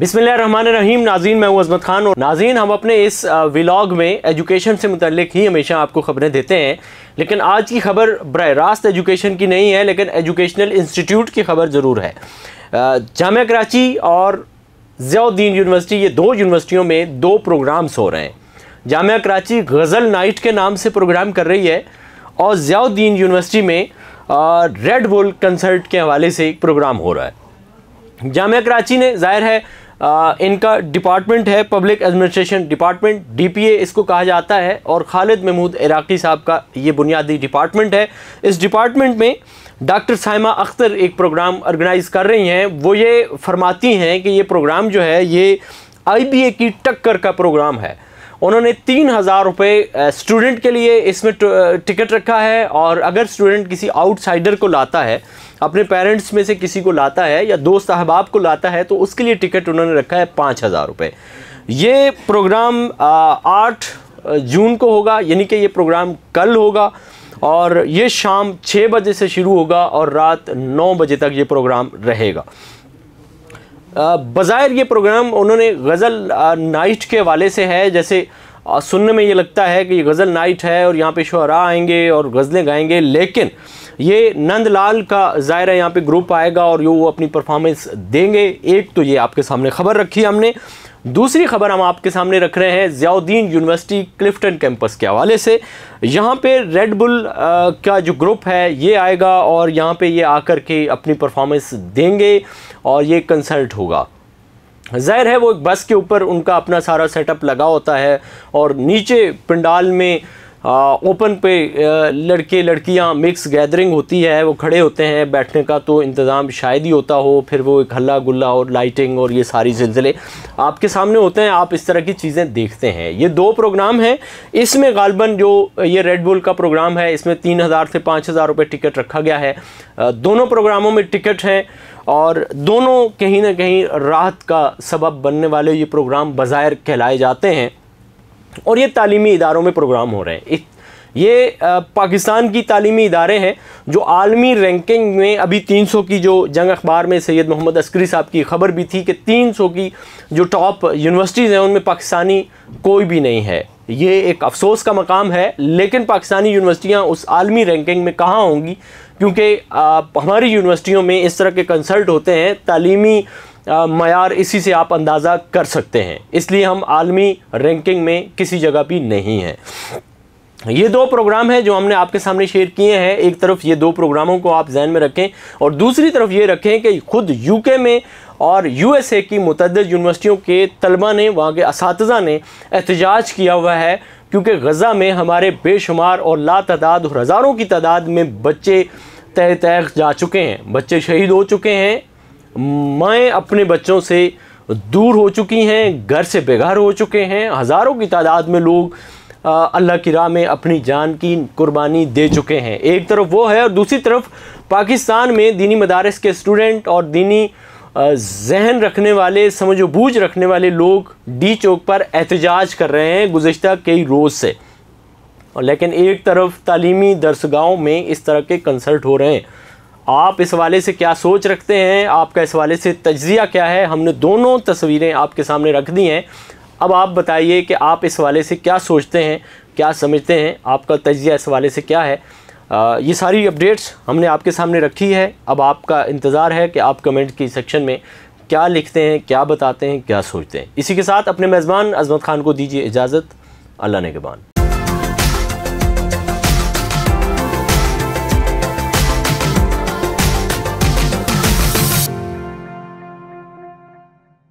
बिसमीम नाजीन मैं अजमत खान और नाजीन हम अपने इस विलाग में एजुकेशन से मुतलिक ही हमेशा आपको ख़बरें देते हैं लेकिन आज की खबर बर रास्त एजुकेशन की नहीं है लेकिन एजुकेशनल इंस्टीट्यूट की खबर ज़रूर है जाम कराची और जयाउद्दीन यूनिवर्सिटी ये दो यूनिवर्सिटियों में दो प्रोग्राम्स हो रहे हैं जाम कराची गज़ल नाइट के नाम से प्रोग्राम कर रही है और जयाउद्दीन यूनिवर्सिटी में रेड बुल कंसर्ट के हवाले से एक प्रोग्राम हो रहा है जाम कराची ने जाहिर है आ, इनका डिपार्टमेंट है पब्लिक एडमिनिस्ट्रेशन डिपार्टमेंट डीपीए इसको कहा जाता है और खालिद महमूद इराकी साहब का ये बुनियादी डिपार्टमेंट है इस डिपार्टमेंट में डॉक्टर साइमा अख्तर एक प्रोग्राम ऑर्गेनाइज़ कर रही हैं वो ये फरमाती हैं कि ये प्रोग्राम जो है ये आई की टक्कर का प्रोग्राम है उन्होंने तीन हज़ार रुपये स्टूडेंट के लिए इसमें टिकट रखा है और अगर स्टूडेंट किसी आउटसाइडर को लाता है अपने पेरेंट्स में से किसी को लाता है या दोस्त अहबाब को लाता है तो उसके लिए टिकट उन्होंने रखा है पाँच हज़ार रुपये ये प्रोग्राम आठ जून को होगा यानी कि ये प्रोग्राम कल होगा और ये शाम छः बजे से शुरू होगा और रात नौ बजे तक ये प्रोग्राम रहेगा बज़ाहिर ये प्रोग्राम उन्होंने गज़ल नाइट के हवाले से है जैसे और सुनने में ये लगता है कि ये गज़ल नाइट है और यहाँ पे शुरा आएंगे और गज़लें गाएंगे लेकिन ये नंदलाल का ज़ाहिर है यहाँ पे ग्रुप आएगा और यो वो अपनी परफॉर्मेंस देंगे एक तो ये आपके सामने ख़बर रखी हमने दूसरी खबर हम आपके सामने रख रहे हैं जियाउद्दीन यूनिवर्सिटी क्लिफ्टन कैंपस के हवाले से यहाँ पे रेड बुल का जो ग्रुप है ये आएगा और यहाँ पे ये आकर के अपनी परफॉर्मेंस देंगे और ये कंसल्ट होगा ज़ाहिर है वो एक बस के ऊपर उनका अपना सारा सेटअप लगा होता है और नीचे पंडाल में ओपन पे लड़के लड़कियां मिक्स गैदरिंग होती है वो खड़े होते हैं बैठने का तो इंतज़ाम शायद ही होता हो फिर वो एक हल्ला गुल्ला और लाइटिंग और ये सारी सिलसिले आपके सामने होते हैं आप इस तरह की चीज़ें देखते हैं ये दो प्रोग्राम हैं इसमें गालबन जो ये रेड बुल का प्रोग्राम है इसमें तीन हज़ार से पाँच हज़ार रुपये टिकट रखा गया है दोनों प्रोग्रामों में टिकट हैं और दोनों कहीं ना कहीं राहत का सबब बनने वाले ये प्रोग्राम बज़ाहिर कहलाए जाते हैं और ये तालीमी इदारों में प्रोग्राम हो रहे हैं ये पाकिस्तान की तालीमी इदारे हैं जो आलमी रैंकिंग में अभी 300 की जो जंग अखबार में सैयद मोहम्मद अस्करी साहब की खबर भी थी कि 300 की जो टॉप यूनिवर्सिटीज़ हैं उनमें पाकिस्तानी कोई भी नहीं है ये एक अफसोस का मकाम है लेकिन पाकिस्तानी यूनिवर्सिटियाँ उस आलमी रैंकिंग में कहाँ होंगी क्योंकि हमारी यूनिवर्सिटियों में इस तरह के कंसल्ट होते हैं तालीमी मैार इसी से आप अंदाज़ा कर सकते हैं इसलिए हम आलमी रैंकिंग में किसी जगह भी नहीं हैं ये दो प्रोग्राम हैं जो हमने आपके सामने शेयर किए हैं एक तरफ ये दो प्रोग्रामों को आप जहन में रखें और दूसरी तरफ ये रखें कि खुद यूके में और यूएसए की मतदद यूनिवर्सिटियों के तलबा ने वहाँ के इस ने एहतजाज किया हुआ है क्योंकि गज़ा में हमारे बेशुमार और ला और हज़ारों की तादाद में बच्चे तह तह जा चुके हैं बच्चे शहीद हो चुके हैं माएँ अपने बच्चों से दूर हो चुकी हैं घर से बेघर हो चुके हैं हज़ारों की तादाद में लोग अल्लाह की राह में अपनी जान की कुर्बानी दे चुके हैं एक तरफ वो है और दूसरी तरफ पाकिस्तान में दीनी मदारस के स्टूडेंट और दीनी जहन रखने वाले समझो बूझ रखने वाले लोग डी चौक पर एहतजाज कर रहे हैं गुज्त कई रोज़ से और लेकिन एक तरफ तालीमी दरसगाहों में इस तरह के कंसर्ट हो रहे हैं आप इस वाले से क्या सोच रखते हैं आपका इस वाले से तजिया क्या है हमने दोनों तस्वीरें आपके सामने रख दी हैं अब आप बताइए कि आप इस वाले से क्या सोचते हैं क्या समझते हैं आपका तजिया इस वाले से क्या है ये सारी अपडेट्स हमने आपके सामने रखी है अब आपका इंतज़ार है कि आप कमेंट की सेक्शन में क्या लिखते हैं क्या बताते हैं क्या सोचते हैं इसी के साथ अपने मेज़बान अजमत ख़ान को दीजिए इजाज़त अल्लाह ने के बान